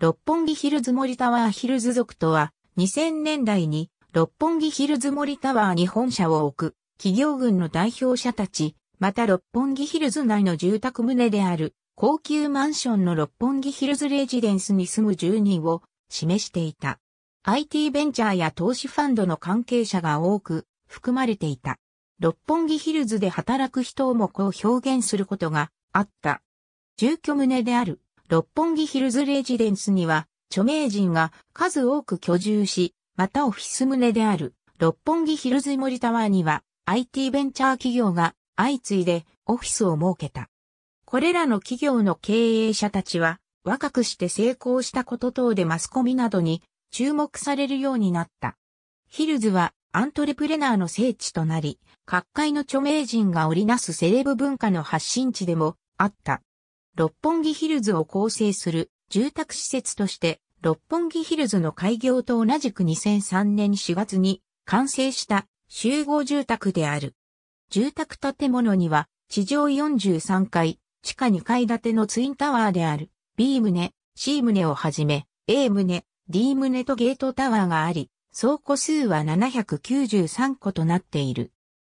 六本木ヒルズ森タワーヒルズ族とは、2000年代に六本木ヒルズ森タワーに本社を置く企業群の代表者たち、また六本木ヒルズ内の住宅棟である高級マンションの六本木ヒルズレジデンスに住む住人を示していた。IT ベンチャーや投資ファンドの関係者が多く含まれていた。六本木ヒルズで働く人をもこう表現することがあった。住居棟である六本木ヒルズレジデンスには、著名人が数多く居住し、またオフィス棟である六本木ヒルズ森タワーには IT ベンチャー企業が相次いでオフィスを設けた。これらの企業の経営者たちは若くして成功したこと等でマスコミなどに注目されるようになった。ヒルズはアントレプレナーの聖地となり、各界の著名人が織りなすセレブ文化の発信地でもあった。六本木ヒルズを構成する住宅施設として、六本木ヒルズの開業と同じく2003年4月に完成した集合住宅である。住宅建物には地上43階、地下2階建てのツインタワーである B 棟、C 棟をはじめ A 棟、D 棟とゲートタワーがあり、総個数は793個となっている。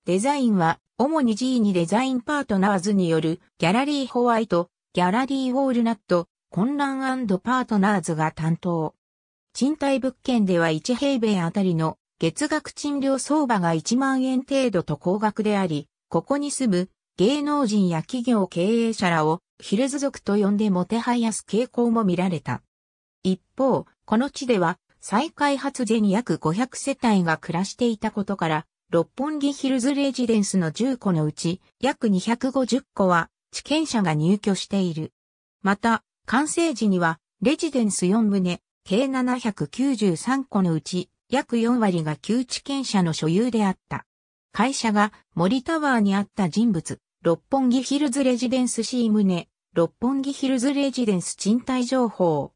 デザインは主に G にデザインパートナーズによるギャラリーホワイト、ギャラリーウォールナット、混乱パートナーズが担当。賃貸物件では1平米あたりの月額賃料相場が1万円程度と高額であり、ここに住む芸能人や企業経営者らをヒルズ族と呼んでもてはやす傾向も見られた。一方、この地では再開発時に約500世帯が暮らしていたことから、六本木ヒルズレジデンスの10個のうち約250個は地権者が入居している。また、完成時には、レジデンス4棟、計793個のうち、約4割が旧地権者の所有であった。会社が森タワーにあった人物、六本木ヒルズレジデンス C 棟、六本木ヒルズレジデンス賃貸情報。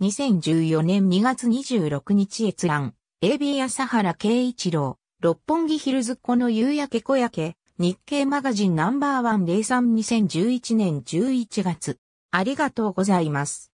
2014年2月26日閲覧、AB 朝原慶一郎、六本木ヒルズ子の夕焼け小焼け、日経マガジンナンバーワン03 2011年11月。ありがとうございます。